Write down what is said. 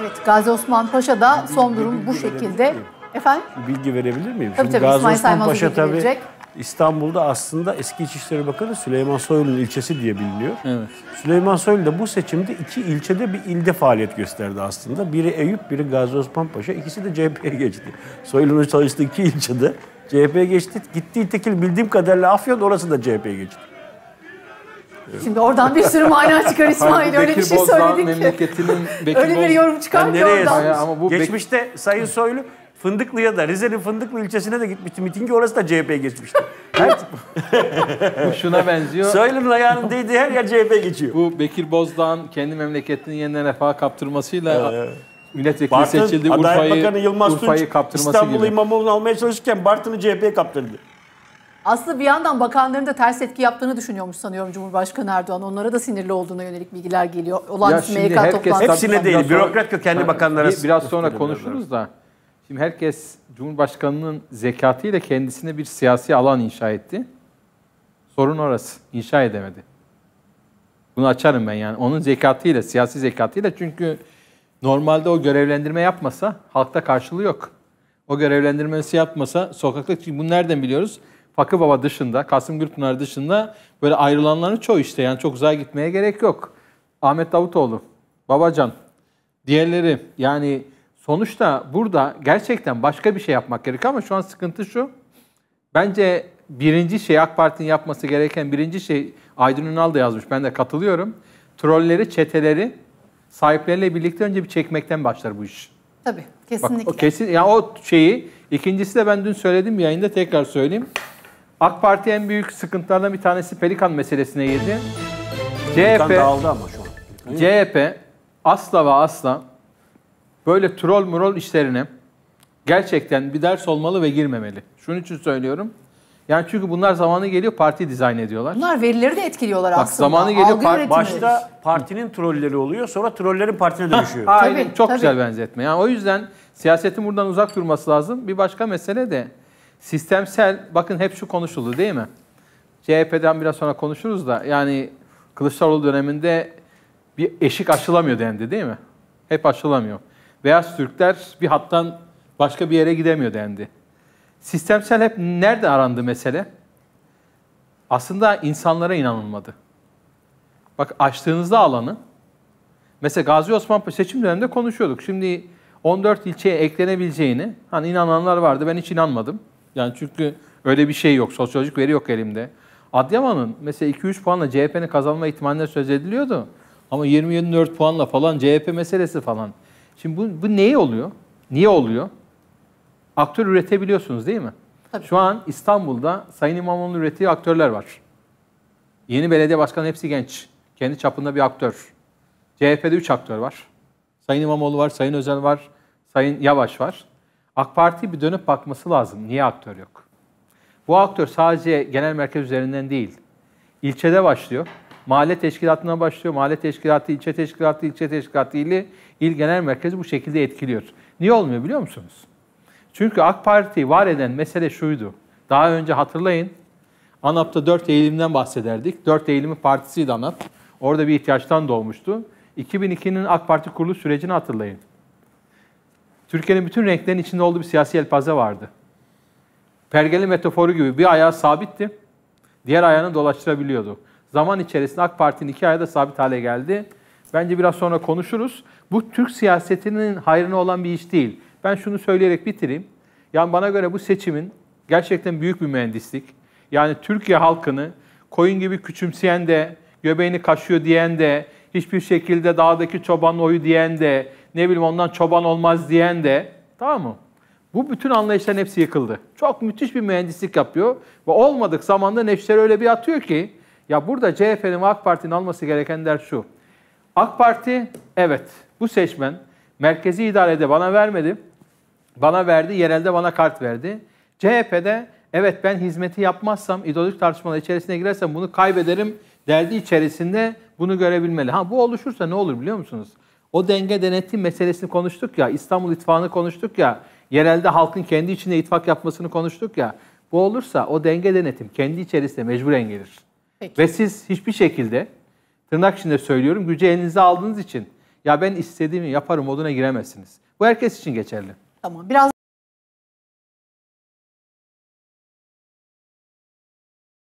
Evet Gazi Osman Paşa da bilgi, son durum bu şekilde. Efendim? Bilgi verebilir miyim? Tabii, tabii, Gazi İsmail Osman Saymaz'ı Paşa tabii verecek. İstanbul'da aslında eski İçişleri Bakanı Süleyman Soylu'nun ilçesi diye biliniyor. Evet. Süleyman Soylu da bu seçimde iki ilçede bir ilde faaliyet gösterdi aslında. Biri Eyüp, biri Gazi Osman Paşa. İkisi de CHP'ye geçti. Soylu'nun çalıştığı iki ilçede CHP'ye geçti. Gittiği tekil bildiğim kadarıyla Afyon orası da CHP'ye geçti. Şimdi oradan bir sürü mana çıkar İsmail öyle bir şey söyledik. ki. memleketinin Bekir Öyle bir yorum çıkar yani ki oradan. Ya, ama bu Geçmişte Bek- Sayın Soylu Fındıklı'ya da Rize'nin Fındıklı ilçesine de gitmişti mitingi orası da CHP geçmişti. bu şuna benziyor. Soylu'nun ayağının değdiği her yer CHP geçiyor. Bu Bekir Bozdağ'ın kendi memleketinin yeniden refaha kaptırmasıyla milletvekili seçildi. Urfa'yı Bakanı Yılmaz kaptırması İstanbul gibi. İmamoğlu'nu almaya çalışırken Bartın'ı CHP kaptırdı. Aslı bir yandan bakanların da ters etki yaptığını düşünüyormuş sanıyorum Cumhurbaşkanı Erdoğan. Onlara da sinirli olduğuna yönelik bilgiler geliyor. Olan ya herkes toplantısı. Hepsine değil. Bürokrat kendi bakanlara. Biraz sonra konuşuruz da. Şimdi herkes Cumhurbaşkanı'nın zekatıyla kendisine bir siyasi alan inşa etti. Sorun orası. İnşa edemedi. Bunu açarım ben yani. Onun zekatıyla, siyasi zekatıyla çünkü normalde o görevlendirme yapmasa halkta karşılığı yok. O görevlendirmesi yapmasa sokakta çünkü bunu nereden biliyoruz? Fakı Baba dışında, Kasım Gülpınar dışında böyle ayrılanların çoğu işte. Yani çok uzağa gitmeye gerek yok. Ahmet Davutoğlu, Babacan, diğerleri yani sonuçta burada gerçekten başka bir şey yapmak gerekiyor ama şu an sıkıntı şu. Bence birinci şey AK Parti'nin yapması gereken birinci şey Aydın Ünal da yazmış. Ben de katılıyorum. Trolleri, çeteleri sahipleriyle birlikte önce bir çekmekten başlar bu iş. Tabii, kesinlikle. Bak, o kesin ya yani o şeyi ikincisi de ben dün söyledim yayında tekrar söyleyeyim. AK Parti en büyük sıkıntılardan bir tanesi Pelikan meselesine girdi. Pelikan CHP, dağıldı ama şu an. CHP asla ve asla böyle troll murol işlerine gerçekten bir ders olmalı ve girmemeli. Şunun için söylüyorum. Yani çünkü bunlar zamanı geliyor parti dizayn ediyorlar. Bunlar verileri de etkiliyorlar Bak, aslında. Zamanı geliyor par- başta partinin trolleri oluyor sonra trollerin partine dönüşüyor. Aynen tabii, çok tabii. güzel benzetme. Yani o yüzden siyasetin buradan uzak durması lazım. Bir başka mesele de Sistemsel, bakın hep şu konuşuldu değil mi? CHP'den biraz sonra konuşuruz da yani Kılıçdaroğlu döneminde bir eşik aşılamıyor dendi değil mi? Hep aşılamıyor. Beyaz Türkler bir hattan başka bir yere gidemiyor dendi. Sistemsel hep nerede arandı mesele? Aslında insanlara inanılmadı. Bak açtığınızda alanı, mesela Gazi Osman seçim döneminde konuşuyorduk. Şimdi 14 ilçeye eklenebileceğini, hani inananlar vardı ben hiç inanmadım. Yani çünkü öyle bir şey yok. Sosyolojik veri yok elimde. Adıyaman'ın mesela 2-3 puanla CHP'nin kazanma ihtimalinden söz ediliyordu. Ama 20-24 puanla falan CHP meselesi falan. Şimdi bu, bu neye oluyor? Niye oluyor? Aktör üretebiliyorsunuz değil mi? Tabii. Şu an İstanbul'da Sayın İmamoğlu'nun ürettiği aktörler var. Yeni belediye başkanı hepsi genç. Kendi çapında bir aktör. CHP'de 3 aktör var. Sayın İmamoğlu var, Sayın Özel var, Sayın Yavaş var. AK Parti bir dönüp bakması lazım. Niye aktör yok? Bu aktör sadece genel merkez üzerinden değil. İlçede başlıyor. Mahalle teşkilatına başlıyor. Mahalle teşkilatı, ilçe teşkilatı, ilçe teşkilatı, ili, il genel merkezi bu şekilde etkiliyor. Niye olmuyor biliyor musunuz? Çünkü AK Parti var eden mesele şuydu. Daha önce hatırlayın. ANAP'ta dört eğilimden bahsederdik. Dört eğilimi partisiydi ANAP. Orada bir ihtiyaçtan doğmuştu. 2002'nin AK Parti kurulu sürecini hatırlayın. Türkiye'nin bütün renklerin içinde olduğu bir siyasi elpaze vardı. Pergeli metaforu gibi bir ayağı sabitti, diğer ayağını dolaştırabiliyordu. Zaman içerisinde AK Parti'nin iki ayağı da sabit hale geldi. Bence biraz sonra konuşuruz. Bu Türk siyasetinin hayrına olan bir iş değil. Ben şunu söyleyerek bitireyim. Yani bana göre bu seçimin gerçekten büyük bir mühendislik. Yani Türkiye halkını koyun gibi küçümseyen de, göbeğini kaşıyor diyen de, hiçbir şekilde dağdaki çoban oyu diyen de, ne bileyim ondan çoban olmaz diyen de tamam mı? Bu bütün anlayışların hepsi yıkıldı. Çok müthiş bir mühendislik yapıyor ve olmadık zamanda nefsleri öyle bir atıyor ki ya burada CHP'nin ve AK Parti'nin alması gereken ders şu. AK Parti evet bu seçmen merkezi idarede bana vermedi. Bana verdi, yerelde bana kart verdi. CHP'de evet ben hizmeti yapmazsam, ideolojik tartışmalar içerisine girersem bunu kaybederim derdi içerisinde bunu görebilmeli. Ha bu oluşursa ne olur biliyor musunuz? O denge denetim meselesini konuştuk ya, İstanbul itfağını konuştuk ya, yerelde halkın kendi içinde itfak yapmasını konuştuk ya. Bu olursa o denge denetim kendi içerisinde mecburen gelir. Peki. Ve siz hiçbir şekilde tırnak içinde söylüyorum gücü elinize aldığınız için ya ben istediğimi yaparım moduna giremezsiniz. Bu herkes için geçerli. Tamam. Biraz